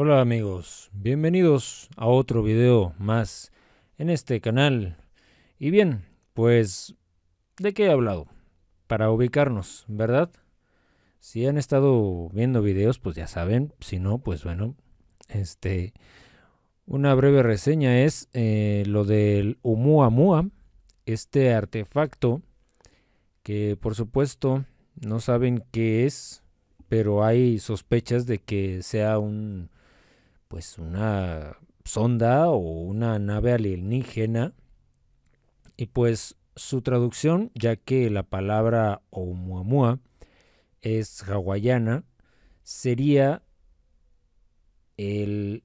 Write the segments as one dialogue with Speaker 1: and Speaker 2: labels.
Speaker 1: Hola amigos, bienvenidos a otro video más en este canal. Y bien, pues, ¿de qué he hablado? Para ubicarnos, ¿verdad? Si han estado viendo videos, pues ya saben, si no, pues bueno, este... Una breve reseña es eh, lo del umuamua este artefacto que por supuesto no saben qué es, pero hay sospechas de que sea un pues una sonda o una nave alienígena. Y pues su traducción, ya que la palabra Oumuamua es hawaiana, sería el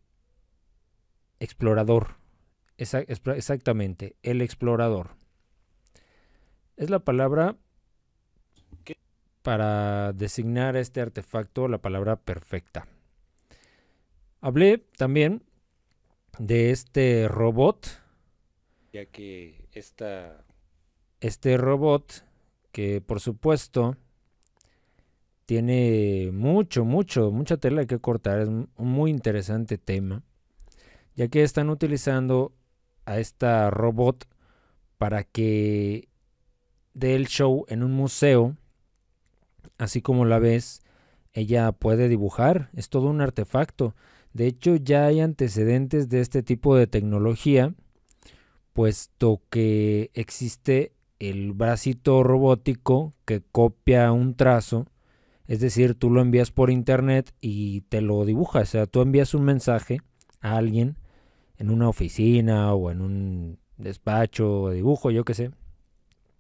Speaker 1: explorador. exactamente, el explorador. Es la palabra para designar este artefacto, la palabra perfecta. Hablé también de este robot. Ya que esta... Este robot que por supuesto tiene mucho, mucho, mucha tela que cortar. Es un muy interesante tema. Ya que están utilizando a esta robot para que dé el show en un museo. Así como la ves, ella puede dibujar. Es todo un artefacto. De hecho, ya hay antecedentes de este tipo de tecnología, puesto que existe el bracito robótico que copia un trazo, es decir, tú lo envías por internet y te lo dibujas, o sea, tú envías un mensaje a alguien en una oficina o en un despacho de dibujo, yo qué sé,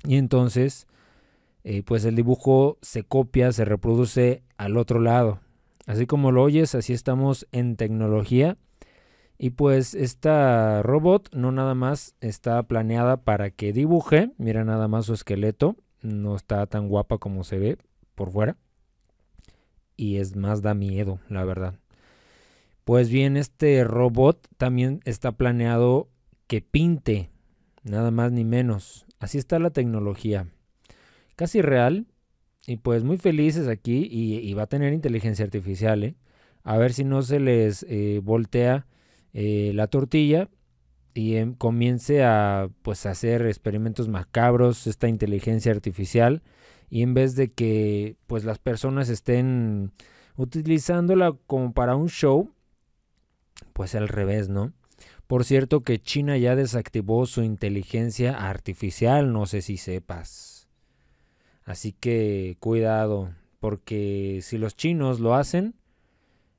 Speaker 1: y entonces, eh, pues el dibujo se copia, se reproduce al otro lado, Así como lo oyes, así estamos en tecnología. Y pues esta robot no nada más está planeada para que dibuje, mira nada más su esqueleto, no está tan guapa como se ve por fuera. Y es más da miedo, la verdad. Pues bien, este robot también está planeado que pinte, nada más ni menos. Así está la tecnología. Casi real, y pues muy felices aquí y, va a tener inteligencia artificial, ¿eh? A ver si no se les eh, voltea eh, la tortilla y em, comience a pues hacer experimentos macabros esta inteligencia artificial y en vez de que pues las personas estén utilizándola como para un show pues al revés no por cierto que China ya desactivó su inteligencia artificial no sé si sepas Así que cuidado, porque si los chinos lo hacen,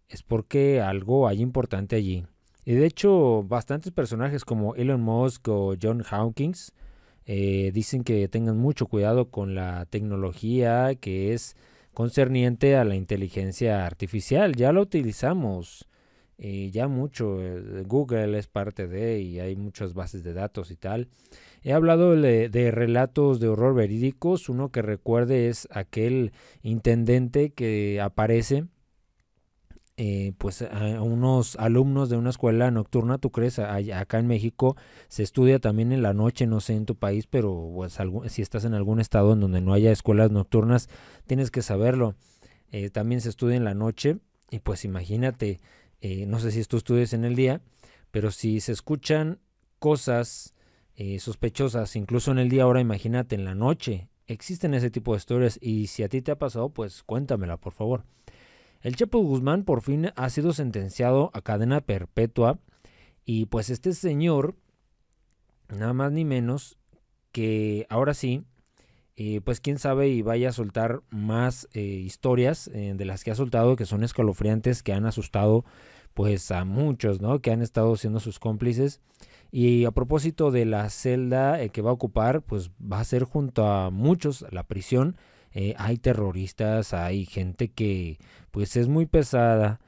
Speaker 1: es porque algo hay importante allí. Y de hecho, bastantes personajes como Elon Musk o John Hawkins eh, dicen que tengan mucho cuidado con la tecnología que es concerniente a la inteligencia artificial. Ya la utilizamos y eh, ya mucho. Eh, Google es parte de y hay muchas bases de datos y tal. He hablado de, relatos de horror verídicos. Uno que recuerde es aquel intendente que aparece. Eh, pues a unos alumnos de una escuela nocturna, tú crees, acá en México se estudia también en la noche, no sé en tu país, pero pues, si estás en algún estado en donde no haya escuelas nocturnas, tienes que saberlo. también se estudia en la noche y pues imagínate, eh, no sé si esto estudias en el día, pero si se escuchan cosas eh, sospechosas, incluso en el día, ahora imagínate, en la noche, existen ese tipo de historias y si a ti te ha pasado, pues cuéntamela, por favor. El Chapo Guzmán por fin ha sido sentenciado a cadena perpetua y pues este señor, nada más ni menos, que ahora sí eh, pues quién sabe y vaya a soltar más eh, historias eh, de las que ha soltado que son escalofriantes que han asustado pues a muchos, ¿no? Que han estado siendo sus cómplices. Y a propósito de la celda que va a ocupar, pues va a ser junto a muchos la prisión. hay terroristas, hay gente que pues es muy pesada,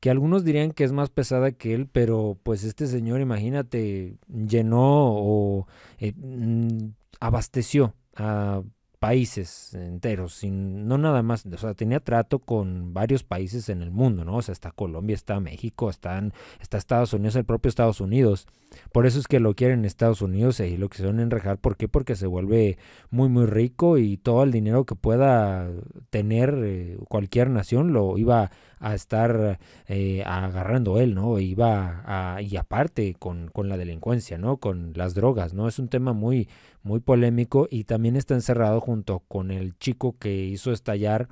Speaker 1: que algunos dirían que es más pesada que él, pero pues este señor, imagínate, llenó o mm, abasteció a países enteros, sin, no nada más, o sea, tenía trato con varios países en el mundo, ¿no? O sea, está Colombia, está México, están, está Estados Unidos, el propio Estados Unidos. Por eso es que lo quieren en Estados Unidos y lo quisieron enrejar. ¿Por qué? Porque se vuelve muy, muy rico y todo el dinero que pueda tener eh, cualquier nación lo iba a estar eh, agarrando él, ¿no? Iba y aparte con, la delincuencia, ¿no? Con las drogas, ¿no? Es un tema muy, muy polémico y también está encerrado junto con el chico que hizo estallar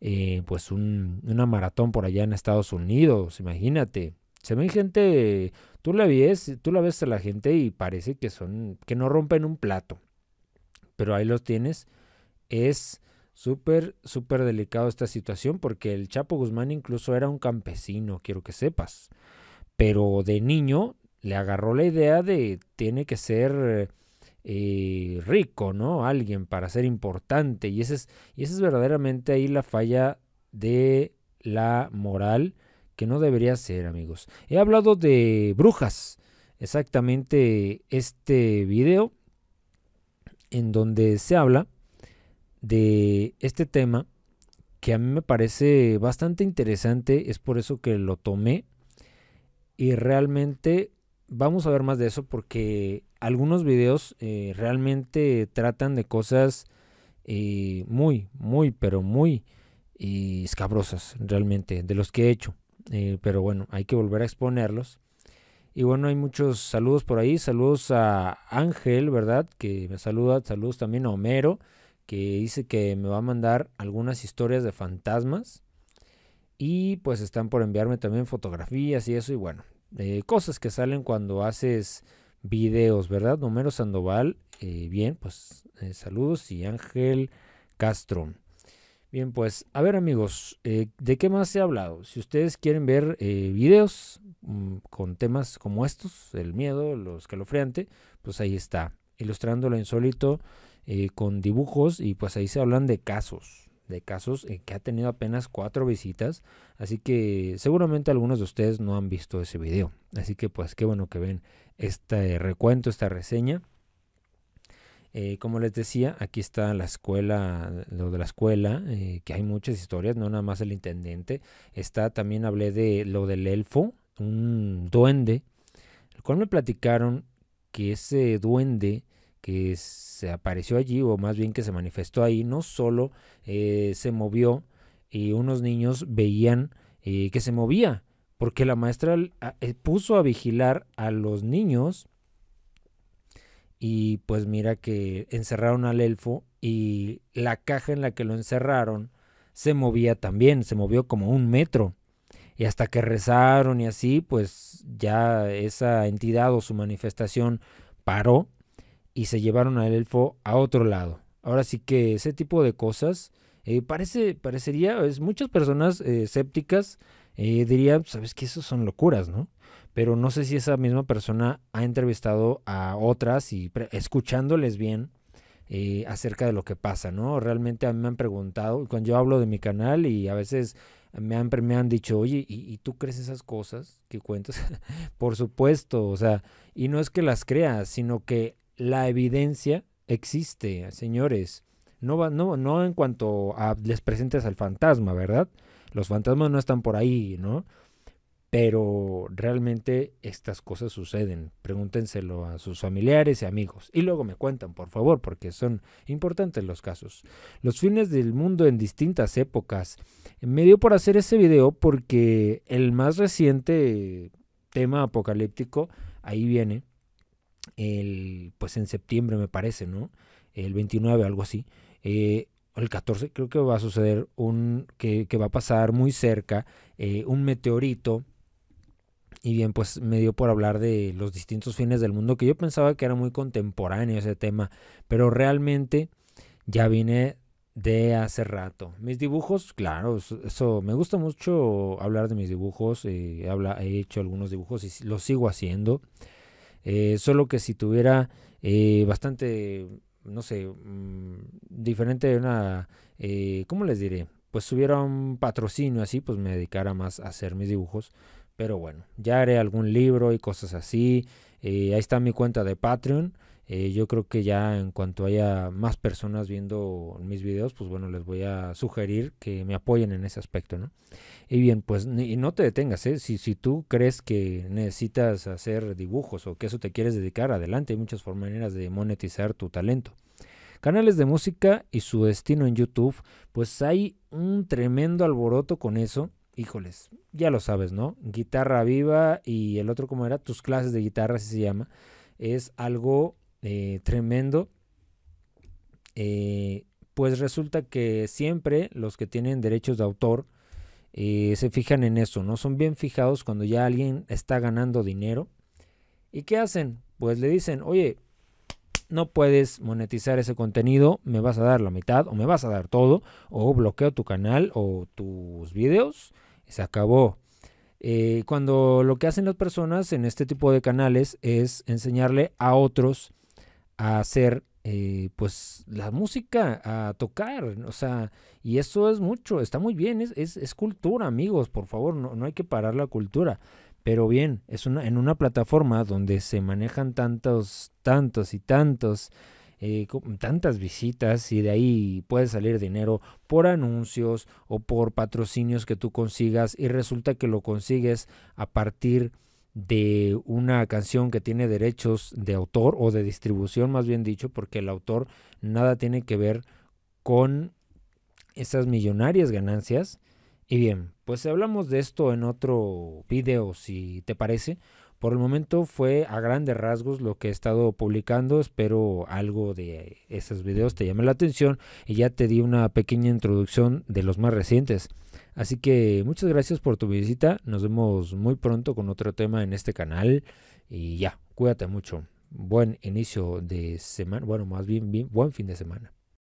Speaker 1: eh, pues una maratón por allá en Estados Unidos, imagínate. Se ve gente, tú la ves, tú la ves a la gente y parece que son, que no rompen un plato. Pero ahí los tienes. Es Súper, súper delicado esta situación porque el Chapo Guzmán incluso era un campesino, quiero que sepas. Pero de niño le agarró la idea de tiene que ser eh, rico, ¿no? Alguien para ser importante. Y esa es, y es verdaderamente ahí la falla de la moral que no debería ser, amigos. He hablado de brujas, exactamente este video en donde se habla de este tema que a mí me parece bastante interesante, es por eso que lo tomé y realmente vamos a ver más de eso porque algunos videos eh, realmente tratan de cosas eh, muy, muy, pero muy eh, escabrosas realmente, de los que he hecho. pero bueno, hay que volver a exponerlos. Y bueno, hay muchos saludos por ahí. Saludos a Ángel, ¿verdad? Que me saluda. Saludos también a Homero que dice que me va a mandar algunas historias de fantasmas y pues están por enviarme también fotografías y eso y bueno, eh, cosas que salen cuando haces videos, ¿verdad? número Sandoval, eh, bien, pues eh, saludos y Ángel Castro. Bien, pues a ver amigos, ¿de qué más he hablado? Si ustedes quieren ver videos mm, con temas como estos, el miedo, los escalofriante, pues ahí está, ilustrando lo insólito eh, con dibujos y pues ahí se hablan de casos, de casos eh, que ha tenido apenas cuatro visitas, así que seguramente algunos de ustedes no han visto ese video, así que pues qué bueno que ven este recuento, esta reseña. Eh, como les decía, aquí está la escuela, lo de la escuela, que hay muchas historias, no nada más el intendente. Está, también hablé de lo del elfo, un duende, el cual me platicaron que ese duende que se apareció allí, o más bien que se manifestó ahí, no solo eh, se movió y eh, unos niños veían eh, que se movía, porque la maestra puso a vigilar a los niños y pues mira que encerraron al elfo y la caja en la que lo encerraron se movía también, se movió como un metro. Y hasta que rezaron y así, pues ya esa entidad o su manifestación paró y se llevaron al elfo a otro lado. Ahora sí que ese tipo de cosas eh, parece, parecería, muchas personas eh, escépticas eh, dirían, pues, sabes que eso son locuras, ¿no? Pero no sé si esa misma persona ha entrevistado a otras y escuchándoles bien acerca de lo que pasa, ¿no? Realmente a mí me han preguntado, cuando yo hablo de mi canal y a veces me han, me han dicho, oye, ¿y, ¿y, tú crees esas cosas que cuentas? Por supuesto, o sea, y no es que las creas, sino que la evidencia existe, señores. No, no, no en cuanto a les presentes al fantasma, ¿verdad? Los fantasmas no están por ahí, ¿no? Pero realmente estas cosas suceden. Pregúntenselo a sus familiares y amigos. Y luego me cuentan, por favor, porque son importantes los casos. Los fines del mundo en distintas épocas. Me dio por hacer ese video porque el más reciente tema apocalíptico ahí viene el, pues en septiembre me parece, ¿no? El 29, algo así. Eh, el 14 creo que va a suceder un, que, va a pasar muy cerca eh, un meteorito. Y bien, pues me dio por hablar de los distintos fines del mundo, que yo pensaba que era muy contemporáneo ese tema, pero realmente ya vine de hace rato. Mis dibujos, claro, eso me gusta mucho hablar de mis dibujos. Eh, he hecho algunos dibujos y los sigo haciendo. Eh, solo que si tuviera eh, bastante, no sé, mm, diferente de una, eh, ¿cómo les diré? Pues tuviera un patrocinio así, pues me dedicara más a hacer mis dibujos. Pero bueno, ya haré algún libro y cosas así. Eh, ahí está mi cuenta de Patreon. Eh, yo creo que ya en cuanto haya más personas viendo mis videos, pues bueno, les voy a sugerir que me apoyen en ese aspecto, ¿no? Y bien, pues no te detengas, ¿eh? Si, si tú crees que necesitas hacer dibujos o que eso te quieres dedicar, adelante, hay muchas maneras de monetizar tu talento. Canales de música y su destino en YouTube, pues hay un tremendo alboroto con eso híjoles, ya lo sabes, ¿no? Guitarra viva y el otro, ¿cómo era? Tus clases de guitarra, así se llama. Es algo eh, tremendo, eh, pues resulta que siempre los que tienen derechos de autor eh, se fijan en eso, ¿no? Son bien fijados cuando ya alguien está ganando dinero. ¿Y qué hacen? Pues le dicen, oye, no puedes monetizar ese contenido, me vas a dar la mitad o me vas a dar todo, o bloqueo tu canal o tus videos, se acabó. cuando lo que hacen las personas en este tipo de canales es enseñarle a otros a hacer eh, pues la música, a tocar, o sea, y eso es mucho, está muy bien, es, es, cultura, amigos, por favor, no, no, hay que parar la cultura. Pero bien, es una, en una plataforma donde se manejan tantos, tantos y tantos, eh, tantas visitas y de ahí puede salir dinero por anuncios o por patrocinios que tú consigas y resulta que lo consigues a partir de de una canción que tiene derechos de autor o de distribución, más bien dicho, porque el autor nada tiene que ver con esas millonarias ganancias. Y bien, pues hablamos de esto en otro video, si te parece, por el momento fue a grandes rasgos lo que he estado publicando. Espero algo de esos videos te llame la atención y ya te di una pequeña introducción de los más recientes. Así que muchas gracias por tu visita. Nos vemos muy pronto con otro tema en este canal. Y ya, cuídate mucho. Buen inicio de semana. Bueno, más bien, bien buen fin de semana.